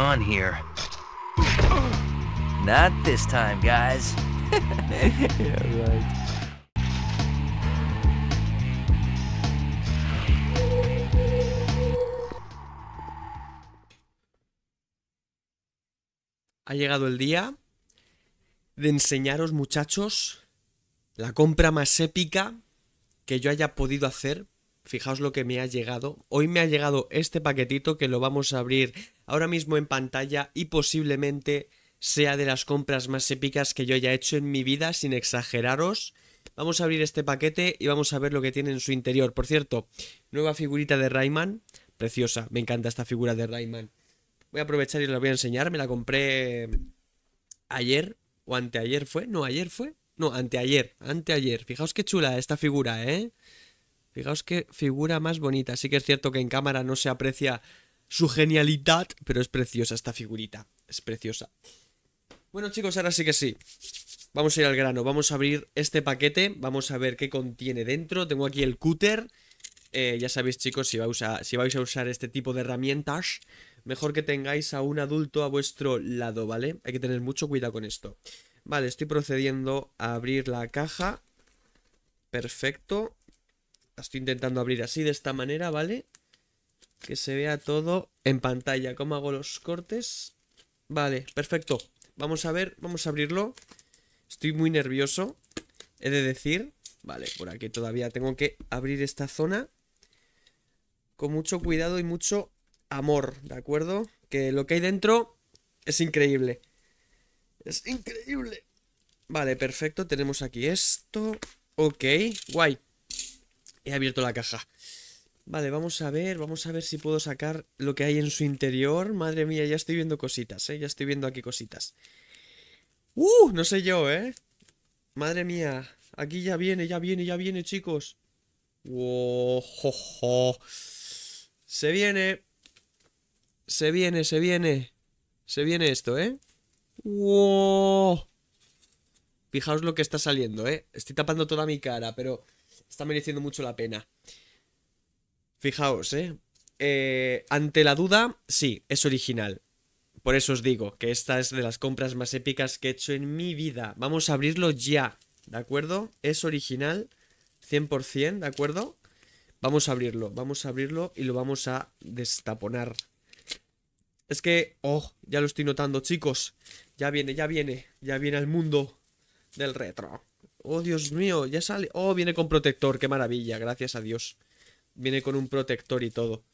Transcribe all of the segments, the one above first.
on here. Not this ha llegado el día de enseñaros, muchachos, la compra más épica que yo haya podido hacer. Fijaos lo que me ha llegado. Hoy me ha llegado este paquetito que lo vamos a abrir ahora mismo en pantalla y posiblemente sea de las compras más épicas que yo haya hecho en mi vida, sin exageraros. Vamos a abrir este paquete y vamos a ver lo que tiene en su interior. Por cierto, nueva figurita de Rayman, preciosa, me encanta esta figura de Rayman. Voy a aprovechar y os la voy a enseñar, me la compré ayer o anteayer fue, no, ayer fue, no, anteayer, anteayer. Fijaos qué chula esta figura, ¿eh? Fijaos qué figura más bonita. Sí que es cierto que en cámara no se aprecia su genialidad, pero es preciosa esta figurita, es preciosa. Bueno chicos, ahora sí que sí. Vamos a ir al grano, vamos a abrir este paquete, vamos a ver qué contiene dentro. Tengo aquí el cúter. Eh, ya sabéis chicos, si, si vais a usar este tipo de herramientas, mejor que tengáis a un adulto a vuestro lado, ¿vale? Hay que tener mucho cuidado con esto. Vale, estoy procediendo a abrir la caja. Perfecto. La estoy intentando abrir así, de esta manera, ¿vale? Que se vea todo en pantalla. ¿Cómo hago los cortes? Vale, perfecto. Vamos a ver, vamos a abrirlo. Estoy muy nervioso, he de decir. Vale, por aquí todavía tengo que abrir esta zona. Con mucho cuidado y mucho amor, ¿de acuerdo? Que lo que hay dentro es increíble. Es increíble. Vale, perfecto. Tenemos aquí esto. Ok, guay. He abierto la caja. Vale, vamos a ver, vamos a ver si puedo sacar lo que hay en su interior. Madre mía, ya estoy viendo cositas, ¿eh? Ya estoy viendo aquí cositas. ¡Uh! No sé yo, ¿eh? Madre mía, aquí ya viene, ya viene, ya viene, chicos. ¡Wow! Se viene. Se viene, se viene. Se viene esto, ¿eh? ¡Wow! Fijaos lo que está saliendo, ¿eh? Estoy tapando toda mi cara, pero está mereciendo mucho la pena. Fijaos, ¿eh? ¿eh? Ante la duda, sí, es original. Por eso os digo que esta es de las compras más épicas que he hecho en mi vida. Vamos a abrirlo ya, ¿de acuerdo? Es original, 100%, ¿de acuerdo? Vamos a abrirlo, vamos a abrirlo y lo vamos a destaponar. Es que, oh, ya lo estoy notando, chicos. Ya viene, ya viene, ya viene al mundo del retro. Oh, Dios mío, ya sale. Oh, viene con protector, qué maravilla, gracias a Dios. Viene con un protector y todo.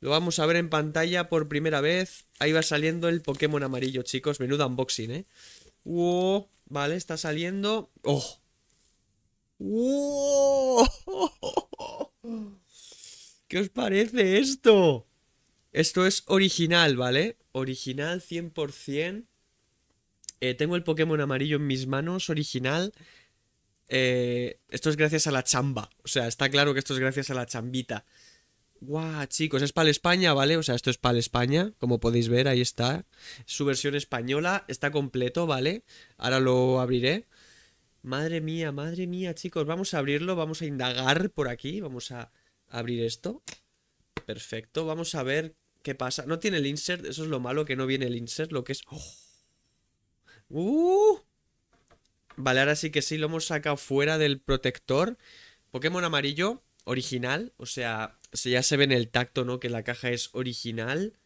Lo vamos a ver en pantalla por primera vez. Ahí va saliendo el Pokémon amarillo, chicos. Menudo unboxing, ¿eh? ¡Wow! Vale, está saliendo. ¡Oh! ¡Wow! ¿Qué os parece esto? Esto es original, ¿vale? Original 100%. Eh, tengo el Pokémon amarillo en mis manos, original. Eh, esto es gracias a la chamba. O sea, está claro que esto es gracias a la chambita. ¡Guau, chicos! Es para España, ¿vale? O sea, esto es para España, como podéis ver, ahí está. Su versión española está completo, ¿vale? Ahora lo abriré. Madre mía, madre mía, chicos. Vamos a abrirlo, vamos a indagar por aquí. Vamos a abrir esto. Perfecto, vamos a ver qué pasa. No tiene el insert, eso es lo malo, que no viene el insert, lo que es... ¡Oh! ¡Uh! Vale, ahora sí que sí, lo hemos sacado fuera del protector. Pokémon amarillo, original. O sea, ya se ve en el tacto, ¿no? Que la caja es original.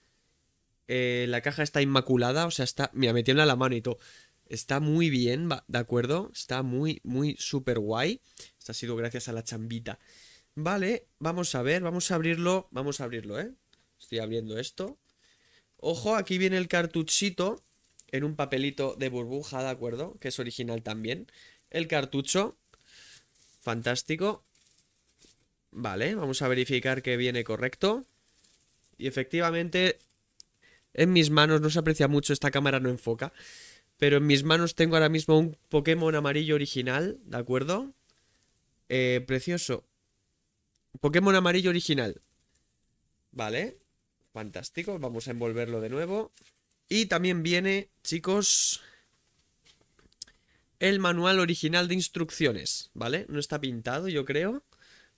Eh, la caja está inmaculada, o sea, está... Mira, metiéndola la mano y todo. Está muy bien, ¿de acuerdo? Está muy, muy súper guay. Esto ha sido gracias a la chambita. Vale, vamos a ver, vamos a abrirlo. Vamos a abrirlo, ¿eh? Estoy abriendo esto. Ojo, aquí viene el cartuchito en un papelito de burbuja, ¿de acuerdo? Que es original también. El cartucho. Fantástico. Vale, vamos a verificar que viene correcto. Y efectivamente, en mis manos, no se aprecia mucho, esta cámara no enfoca. Pero en mis manos tengo ahora mismo un Pokémon amarillo original, ¿de acuerdo? Eh, precioso. Pokémon amarillo original. Vale, fantástico. Vamos a envolverlo de nuevo. Y también viene, chicos, el manual original de instrucciones, ¿vale? No está pintado, yo creo.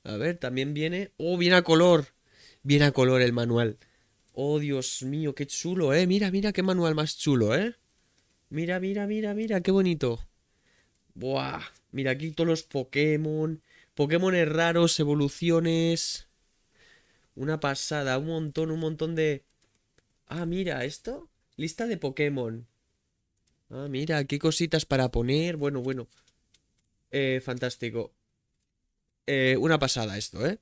A ver, también viene... ¡Oh, viene a color! Viene a color el manual. ¡Oh, Dios mío, qué chulo, eh! Mira, mira, qué manual más chulo, eh. Mira, mira, mira, mira, qué bonito. Buah, mira aquí todos los Pokémon. Pokémon raros, evoluciones. Una pasada, un montón, un montón de... Ah, mira, esto. Lista de Pokémon. Ah, mira, qué cositas para poner. Bueno, bueno. Eh, fantástico. Eh, una pasada esto, ¿eh?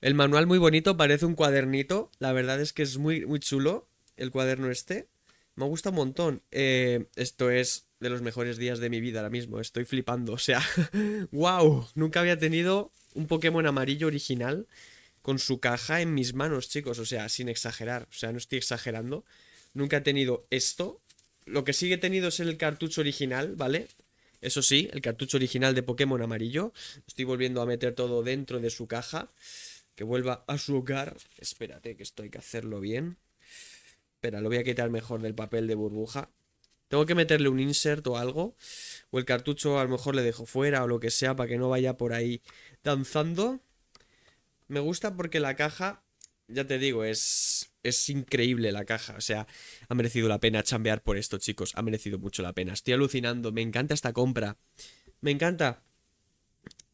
El manual muy bonito, parece un cuadernito. La verdad es que es muy, muy chulo el cuaderno este. Me gusta un montón. Eh, esto es de los mejores días de mi vida ahora mismo. Estoy flipando. O sea, wow. Nunca había tenido un Pokémon amarillo original con su caja en mis manos, chicos. O sea, sin exagerar. O sea, no estoy exagerando. Nunca he tenido esto. Lo que sigue he tenido es el cartucho original, ¿vale? Eso sí, el cartucho original de Pokémon amarillo. Estoy volviendo a meter todo dentro de su caja. Que vuelva a su hogar. Espérate, que esto hay que hacerlo bien. Espera, lo voy a quitar mejor del papel de burbuja. Tengo que meterle un insert o algo. O el cartucho a lo mejor le dejo fuera o lo que sea para que no vaya por ahí danzando. Me gusta porque la caja ya te digo, es, es increíble la caja. O sea, ha merecido la pena chambear por esto, chicos. Ha merecido mucho la pena. Estoy alucinando. Me encanta esta compra. Me encanta.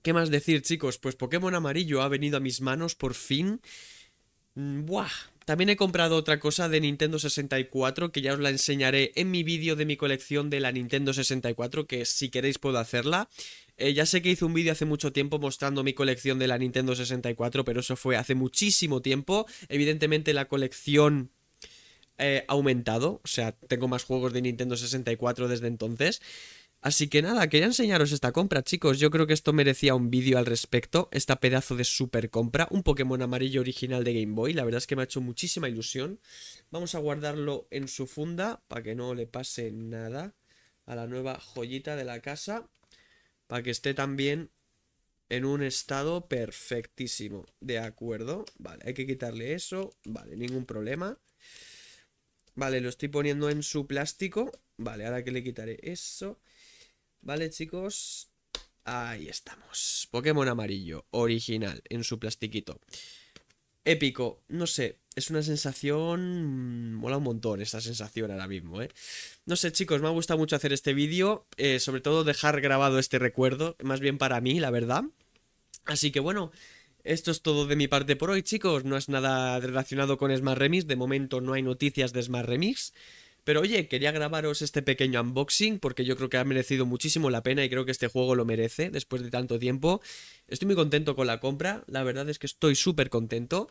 ¿Qué más decir, chicos? Pues Pokémon amarillo ha venido a mis manos por fin. Mm, buah. También he comprado otra cosa de Nintendo 64 que ya os la enseñaré en mi vídeo de mi colección de la Nintendo 64 que si queréis puedo hacerla. Eh, ya sé que hice un vídeo hace mucho tiempo mostrando mi colección de la Nintendo 64, pero eso fue hace muchísimo tiempo. Evidentemente la colección eh, ha aumentado, o sea, tengo más juegos de Nintendo 64 desde entonces. Así que nada, quería enseñaros esta compra, chicos. Yo creo que esto merecía un vídeo al respecto. Esta pedazo de super compra. Un Pokémon amarillo original de Game Boy. La verdad es que me ha hecho muchísima ilusión. Vamos a guardarlo en su funda para que no le pase nada a la nueva joyita de la casa para que esté también en un estado perfectísimo. De acuerdo. Vale, hay que quitarle eso. Vale, ningún problema. Vale, lo estoy poniendo en su plástico. Vale, ahora que le quitaré eso. Vale, chicos. Ahí estamos. Pokémon amarillo, original, en su plastiquito. Épico, no sé es una sensación... Mm, mola un montón esta sensación ahora mismo, ¿eh? No sé, chicos, me ha gustado mucho hacer este vídeo, eh, sobre todo dejar grabado este recuerdo, más bien para mí, la verdad. Así que bueno, esto es todo de mi parte por hoy, chicos. No es nada relacionado con Smart Remix. De momento no hay noticias de Smart Remix. Pero oye, quería grabaros este pequeño unboxing porque yo creo que ha merecido muchísimo la pena y creo que este juego lo merece después de tanto tiempo. Estoy muy contento con la compra, la verdad es que estoy súper contento.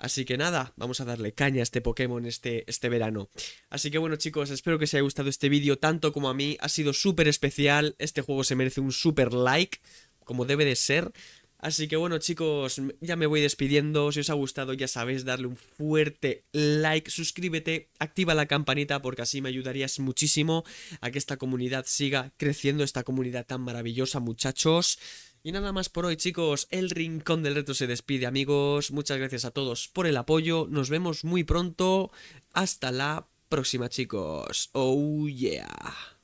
Así que nada, vamos a darle caña a este Pokémon este, este verano. Así que bueno chicos, espero que os haya gustado este vídeo tanto como a mí. Ha sido súper especial, este juego se merece un súper like, como debe de ser. Así que bueno chicos, ya me voy despidiendo, si os ha gustado ya sabéis darle un fuerte like, suscríbete, activa la campanita porque así me ayudarías muchísimo a que esta comunidad siga creciendo, esta comunidad tan maravillosa muchachos. Y nada más por hoy, chicos. El Rincón del Reto se despide, amigos. Muchas gracias a todos por el apoyo. Nos vemos muy pronto. Hasta la próxima, chicos. Oh, yeah.